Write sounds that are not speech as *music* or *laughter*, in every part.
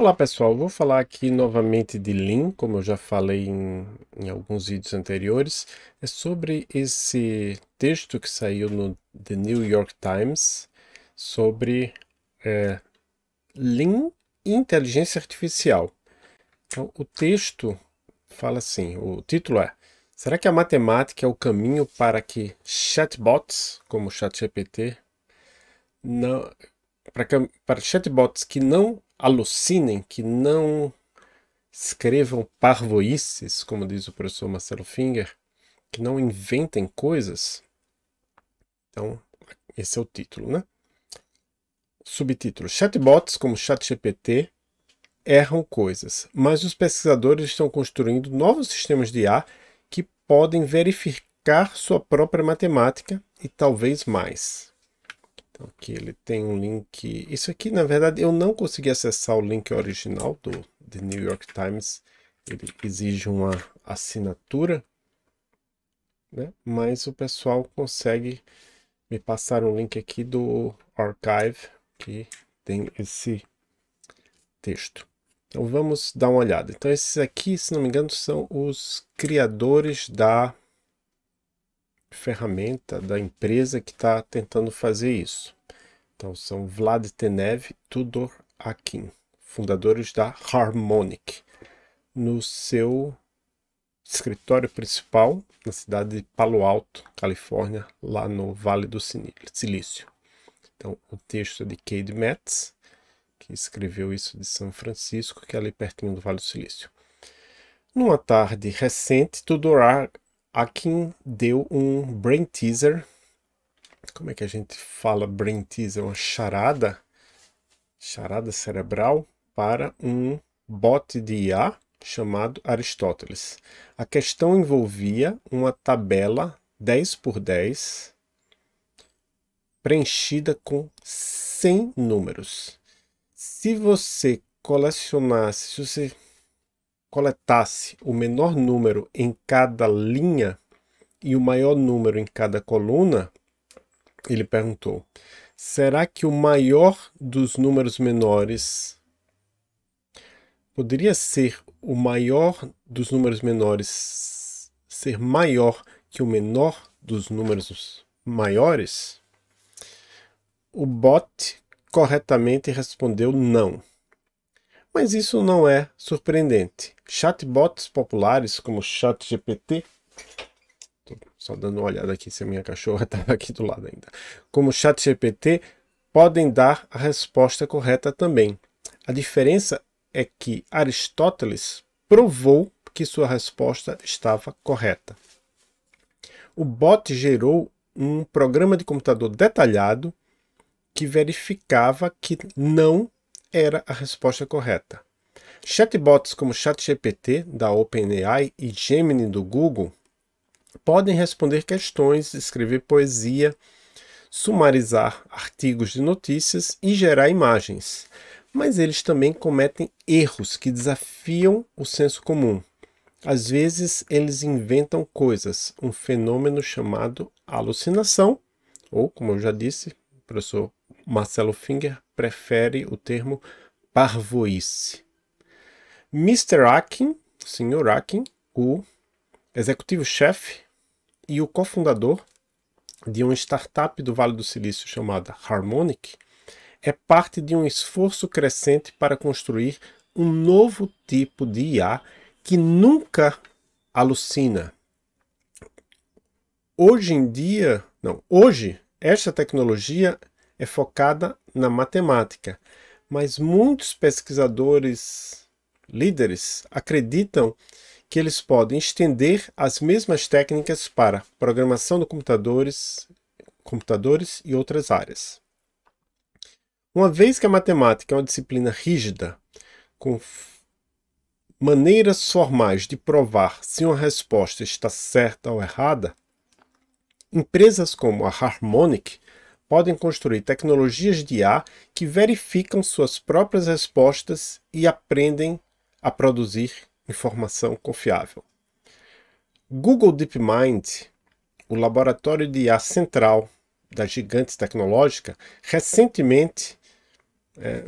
Olá pessoal, vou falar aqui novamente de Lean, como eu já falei em, em, alguns vídeos anteriores, é sobre esse texto que saiu no The New York Times sobre é, Lean e inteligência artificial. Então, o texto fala assim, o título é Será que a matemática é o caminho para que chatbots, como o ChatGPT, não, para chatbots que não alucinem, que não escrevam parvoices, como diz o professor Marcelo Finger, que não inventem coisas. Então, esse é o título, né? Subtítulo: Chatbots como ChatGPT erram coisas, mas os pesquisadores estão construindo novos sistemas de IA que podem verificar sua própria matemática e talvez mais. Então aqui ele tem um link. Isso aqui, na verdade, eu não consegui acessar o link original do The New York Times. Ele exige uma assinatura, né? Mas o pessoal consegue me passar um link aqui do archive que tem esse texto. Então vamos dar uma olhada. Então esses aqui, se não me engano, são os criadores da ferramenta da empresa que está tentando fazer isso. Então, são Vlad Tenev e Tudor Akin, fundadores da Harmonic, no seu escritório principal na cidade de Palo Alto, Califórnia, lá no Vale do Silício. Então, o texto é de Cade Metz, que escreveu isso de São Francisco, que é ali pertinho do Vale do Silício. Numa tarde recente, Tudor Akin deu um brain teaser. Como é que a gente fala brain teaser? Uma charada, charada cerebral para um bot de IA chamado Aristóteles. A questão envolvia uma tabela 10 por 10 preenchida com 100 números. Se você colecionasse, se você coletasse o menor número em cada linha e o maior número em cada coluna, ele perguntou: será que o maior dos números menores poderia ser o maior dos números menores ser maior que o menor dos números maiores? O bot corretamente respondeu não. Mas isso não é surpreendente. Chatbots populares como ChatGPT, só dando uma olhada aqui se a minha cachorra estava *laughs* tá aqui do lado ainda, como ChatGPT podem dar a resposta correta também. A diferença é que Aristóteles provou que sua resposta estava correta. O bot gerou um programa de computador detalhado que verificava que não era a resposta correta. Chatbots como ChatGPT da OpenAI e Gemini do Google podem responder questões, escrever poesia, sumarizar artigos de notícias e gerar imagens. Mas eles também cometem erros que desafiam o senso comum. Às vezes, eles inventam coisas, um fenômeno chamado alucinação, ou, como eu já disse, o professor Marcelo Finger prefere o termo parvoice. Mr. Akin, o senhor Akin, o executivo-chefe e o cofundador de uma startup do Vale do Silício chamada Harmonic, é parte de um esforço crescente para construir um novo tipo de IA que nunca alucina. Hoje em dia, não, hoje, esta tecnologia é focada na matemática, mas muitos pesquisadores líderes acreditam que eles podem estender as mesmas técnicas para programação de computadores, computadores e outras áreas. Uma vez que a matemática é uma disciplina rígida, com maneiras formais de provar se uma resposta está certa ou errada, empresas como a Harmonic podem construir tecnologias de IA que verificam suas próprias respostas e aprendem a produzir informação confiável. Google DeepMind, o laboratório de IA central da gigante tecnológica, recentemente é,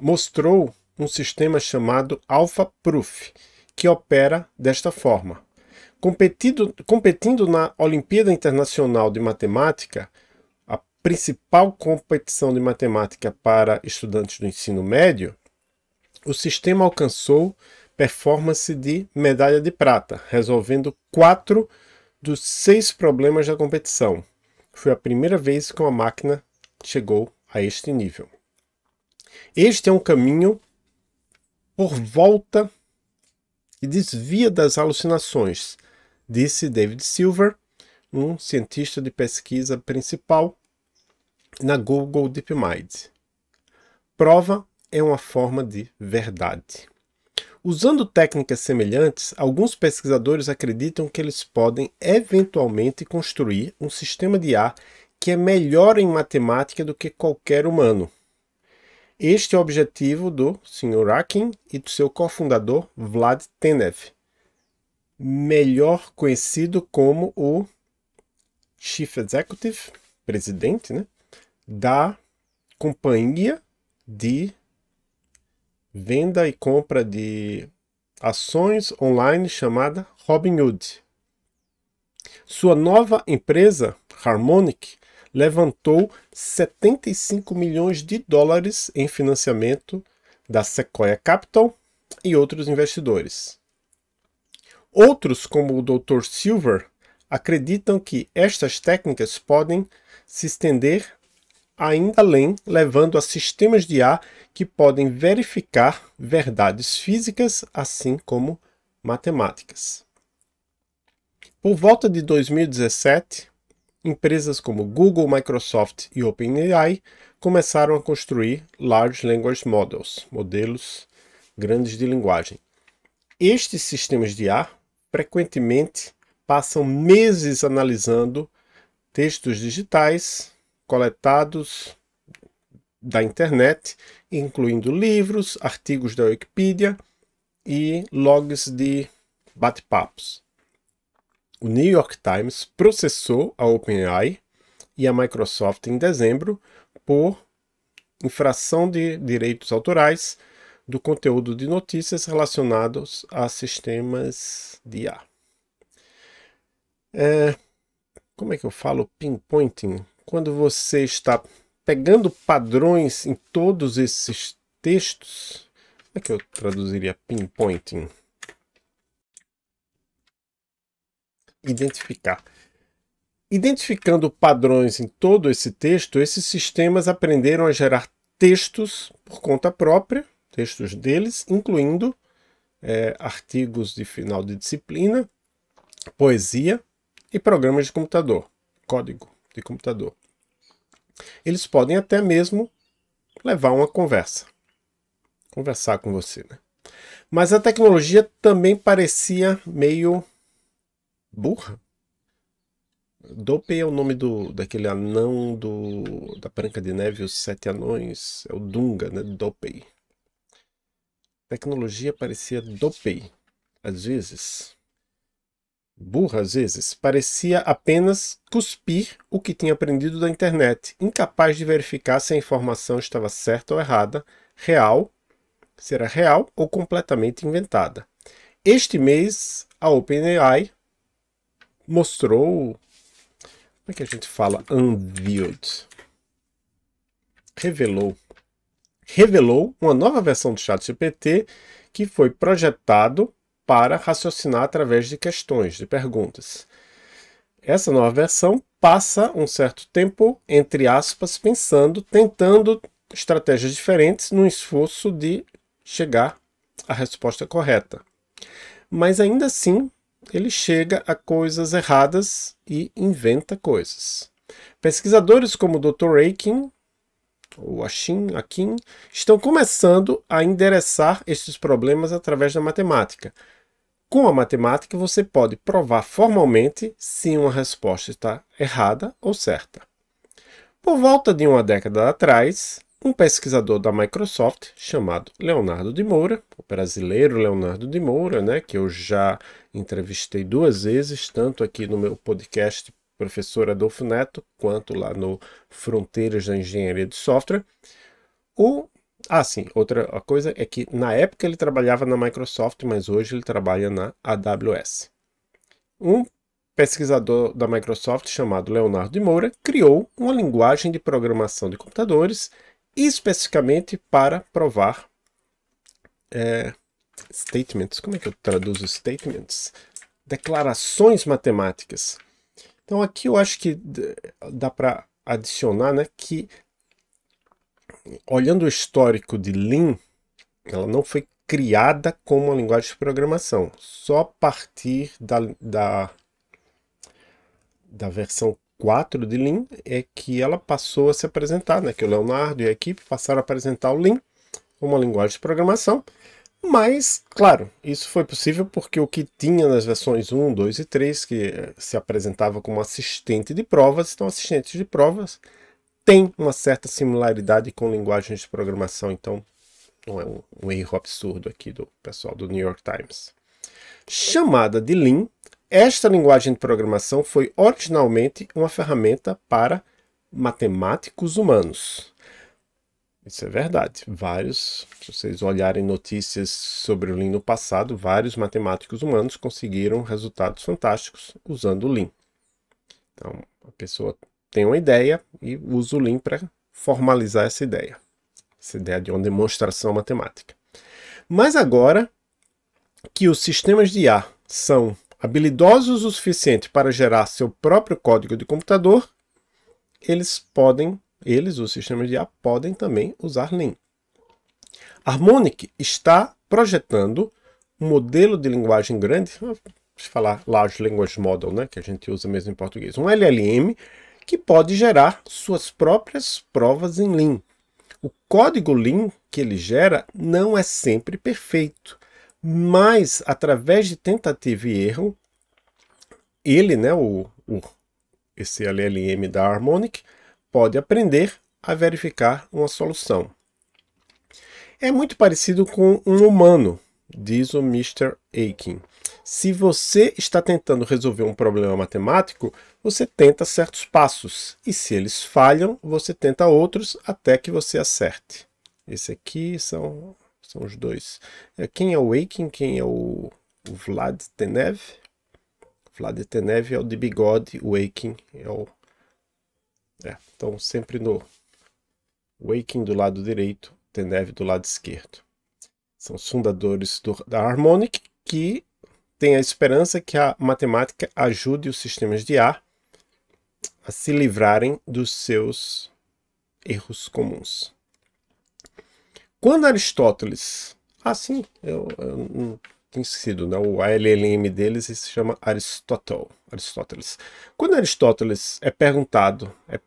mostrou um sistema chamado AlphaProof, que opera desta forma. Competido, competindo na Olimpíada Internacional de Matemática, principal competição de matemática para estudantes do ensino médio, o sistema alcançou performance de medalha de prata, resolvendo quatro dos seis problemas da competição. Foi a primeira vez que uma máquina chegou a este nível. Este é um caminho por volta e desvia das alucinações, disse David Silver, um cientista de pesquisa principal na Google DeepMind. Prova é uma forma de verdade. Usando técnicas semelhantes, alguns pesquisadores acreditam que eles podem eventualmente construir um sistema de ar que é melhor em matemática do que qualquer humano. Este é o objetivo do Sr. Akin e do seu cofundador Vlad Tenev, melhor conhecido como o Chief Executive, presidente, né? da Companhia de Venda e Compra de Ações Online chamada Robinhood. Sua nova empresa, Harmonic, levantou 75 milhões de dólares em financiamento da Sequoia Capital e outros investidores. Outros, como o Dr. Silver, acreditam que estas técnicas podem se estender ainda além, levando a sistemas de ar que podem verificar verdades físicas, assim como matemáticas. Por volta de 2017, empresas como Google, Microsoft e OpenAI começaram a construir Large Language Models, modelos grandes de linguagem. Estes sistemas de ar frequentemente passam meses analisando textos digitais, coletados da internet, incluindo livros, artigos da Wikipedia e logs de bate-papos. O New York Times processou a OpenAI e a Microsoft em dezembro por infração de direitos autorais do conteúdo de notícias relacionados a sistemas de IA. É, como é que eu falo pinpointing? quando você está pegando padrões em todos esses textos, como é que eu traduziria pinpointing? Identificar. Identificando padrões em todo esse texto, esses sistemas aprenderam a gerar textos por conta própria, textos deles, incluindo é, artigos de final de disciplina, poesia e programas de computador, código de computador. Eles podem até mesmo levar uma conversa, conversar com você. Né? Mas a tecnologia também parecia meio burra. Dope é o nome do, daquele anão do, da Branca de Neve, os Sete Anões. É o Dunga, né? Dopey. Tecnologia parecia dopey, às vezes burra às vezes, parecia apenas cuspir o que tinha aprendido da internet, incapaz de verificar se a informação estava certa ou errada, real, se era real ou completamente inventada. Este mês, a OpenAI mostrou. Como é que a gente fala? Unveiled. Revelou. Revelou uma nova versão do chat GPT que foi projetado para raciocinar através de questões, de perguntas. Essa nova versão passa um certo tempo, entre aspas, pensando, tentando estratégias diferentes no esforço de chegar à resposta correta. Mas ainda assim, ele chega a coisas erradas e inventa coisas. Pesquisadores como o Dr. Aiken ou Ashin, Akin, estão começando a endereçar esses problemas através da matemática, com a matemática, você pode provar formalmente se uma resposta está errada ou certa. Por volta de uma década atrás, um pesquisador da Microsoft chamado Leonardo de Moura, o brasileiro Leonardo de Moura, né, que eu já entrevistei duas vezes, tanto aqui no meu podcast Professor Adolfo Neto, quanto lá no Fronteiras da Engenharia de Software. O ah, sim. Outra coisa é que na época ele trabalhava na Microsoft, mas hoje ele trabalha na AWS. Um pesquisador da Microsoft chamado Leonardo de Moura criou uma linguagem de programação de computadores especificamente para provar é, statements. Como é que eu traduzo statements? Declarações matemáticas. Então aqui eu acho que dá para adicionar né, que olhando o histórico de Lean, ela não foi criada como uma linguagem de programação. Só a partir da, da, da versão 4 de Lean é que ela passou a se apresentar, né? que o Leonardo e a equipe passaram a apresentar o Lean como uma linguagem de programação. Mas, claro, isso foi possível porque o que tinha nas versões 1, 2 e 3, que eh, se apresentava como assistente de provas, então assistentes de provas tem uma certa similaridade com linguagens de programação, então não é um, um erro absurdo aqui do pessoal do New York Times. Chamada de Lean, esta linguagem de programação foi originalmente uma ferramenta para matemáticos humanos. Isso é verdade. Vários, se vocês olharem notícias sobre o Lean no passado, vários matemáticos humanos conseguiram resultados fantásticos usando o Lean. Então, a pessoa tem uma ideia e uso o Lean para formalizar essa ideia. Essa ideia de uma demonstração matemática. Mas agora que os sistemas de IA são habilidosos o suficiente para gerar seu próprio código de computador, eles podem, eles, os sistemas de IA, podem também usar Lean. Harmonic está projetando um modelo de linguagem grande, vamos falar Large Language Model, né, que a gente usa mesmo em português, um LLM que pode gerar suas próprias provas em Lean. O código Lean que ele gera não é sempre perfeito, mas através de tentativa e erro, ele, né, o, o esse LLM da Harmonic, pode aprender a verificar uma solução. É muito parecido com um humano, diz o Mr. Aiken. Se você está tentando resolver um problema matemático, você tenta certos passos, e se eles falham, você tenta outros até que você acerte. Esse aqui são, são os dois. É, quem é o Waking, quem é o, o Vlad Tenev? Vlad Tenev é o de bigode, o Waking é o... É, então sempre no Waking do lado direito, Tenev do lado esquerdo. São os fundadores do, da Harmonic, que tem a esperança que a matemática ajude os sistemas de ar a se livrarem dos seus erros comuns. Quando Aristóteles. Ah, sim, eu, eu não tinha esquecido, né? o ALLM deles se chama Aristóteles. Quando Aristóteles é perguntado, é,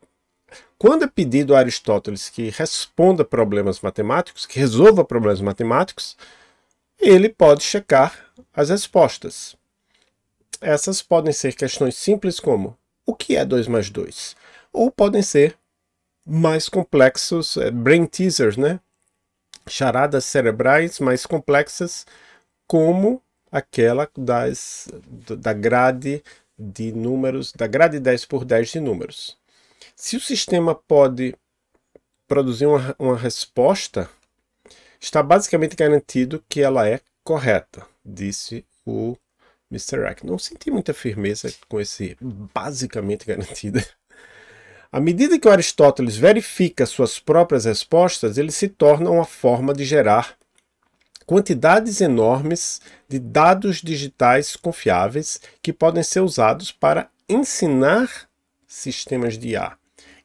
quando é pedido a Aristóteles que responda problemas matemáticos, que resolva problemas matemáticos, ele pode checar as respostas. Essas podem ser questões simples como o que é 2 mais 2? Ou podem ser mais complexos, é, brain teasers, né? charadas cerebrais mais complexas como aquela das, da grade de números, da grade 10 por 10 de números. Se o sistema pode produzir uma, uma resposta Está basicamente garantido que ela é correta, disse o Mr. Rack. Não senti muita firmeza com esse basicamente garantida. À medida que Aristóteles verifica suas próprias respostas, ele se torna uma forma de gerar quantidades enormes de dados digitais confiáveis que podem ser usados para ensinar sistemas de IA.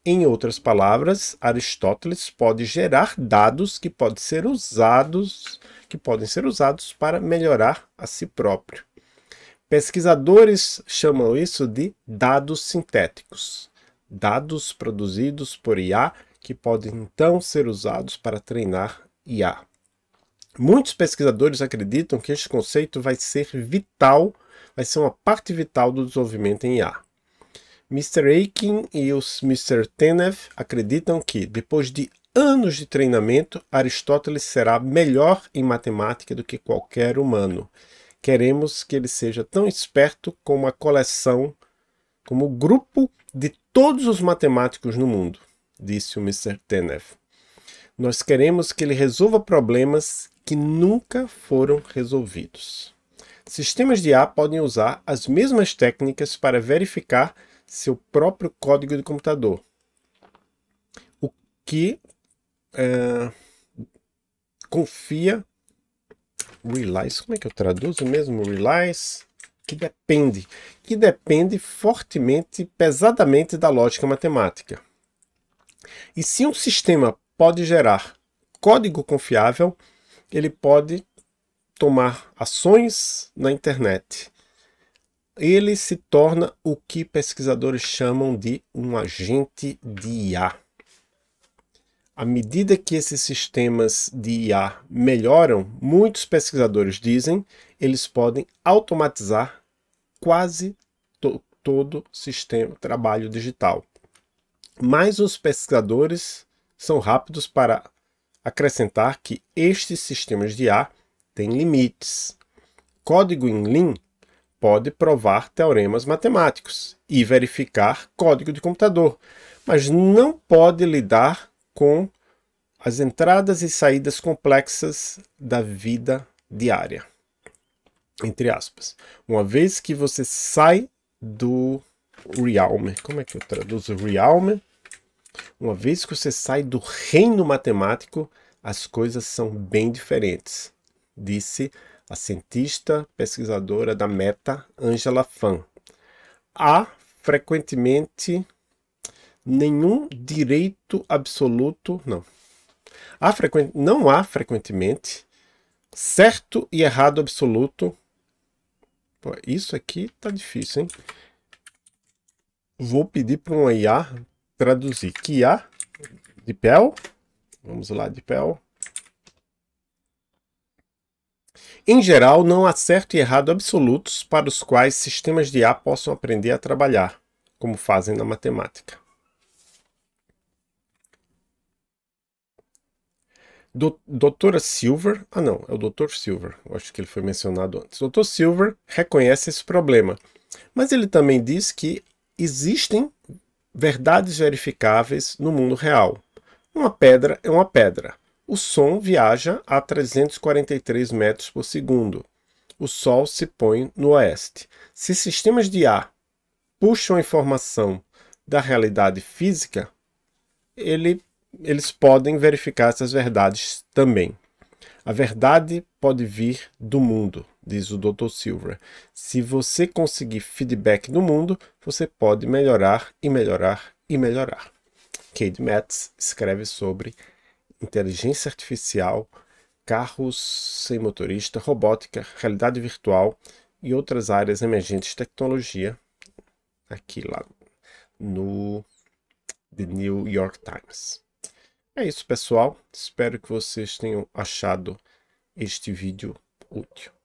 Em outras palavras, Aristóteles pode gerar dados que podem ser usados, que podem ser usados para melhorar a si próprio. Pesquisadores chamam isso de dados sintéticos, dados produzidos por IA que podem então ser usados para treinar IA. Muitos pesquisadores acreditam que este conceito vai ser vital, vai ser uma parte vital do desenvolvimento em IA. Mr. Aiken e os Mr. Tenev acreditam que, depois de anos de treinamento, Aristóteles será melhor em matemática do que qualquer humano. Queremos que ele seja tão esperto como a coleção, como o grupo de todos os matemáticos no mundo, disse o Mr. Tenev. Nós queremos que ele resolva problemas que nunca foram resolvidos. Sistemas de A podem usar as mesmas técnicas para verificar seu próprio código de computador. O que é, confia, relies, como é que eu traduzo mesmo? Relies, que depende, que depende fortemente, pesadamente da lógica matemática. E se um sistema pode gerar código confiável, ele pode tomar ações na internet ele se torna o que pesquisadores chamam de um agente de IA. À medida que esses sistemas de IA melhoram, muitos pesquisadores dizem eles podem automatizar quase to todo sistema trabalho digital. Mas os pesquisadores são rápidos para acrescentar que estes sistemas de IA têm limites. Código em Lean pode provar teoremas matemáticos e verificar código de computador, mas não pode lidar com as entradas e saídas complexas da vida diária. Entre aspas. Uma vez que você sai do realme, como é que eu traduzo realme? Uma vez que você sai do reino matemático, as coisas são bem diferentes, disse a cientista pesquisadora da Meta, Angela Fan. Há frequentemente nenhum direito absoluto, não. Há Não há frequentemente certo e errado absoluto. Pô, isso aqui tá difícil, hein? Vou pedir para uma IA traduzir. Que IA? De pé? Vamos lá, de pé. Em geral, não há certo e errado absolutos para os quais sistemas de A possam aprender a trabalhar, como fazem na matemática. doutora Silver, ah não, é o Dr. Silver, acho que ele foi mencionado antes. Dr. Silver reconhece esse problema, mas ele também diz que existem verdades verificáveis no mundo real. Uma pedra é uma pedra o som viaja a 343 metros por segundo. O Sol se põe no oeste. Se sistemas de ar puxam informação da realidade física, ele, eles podem verificar essas verdades também. A verdade pode vir do mundo, diz o Dr. Silver. Se você conseguir feedback do mundo, você pode melhorar e melhorar e melhorar. Cade Metz escreve sobre inteligência artificial, carros sem motorista, robótica, realidade virtual e outras áreas emergentes de tecnologia, aqui lá no The New York Times. É isso, pessoal. Espero que vocês tenham achado este vídeo útil.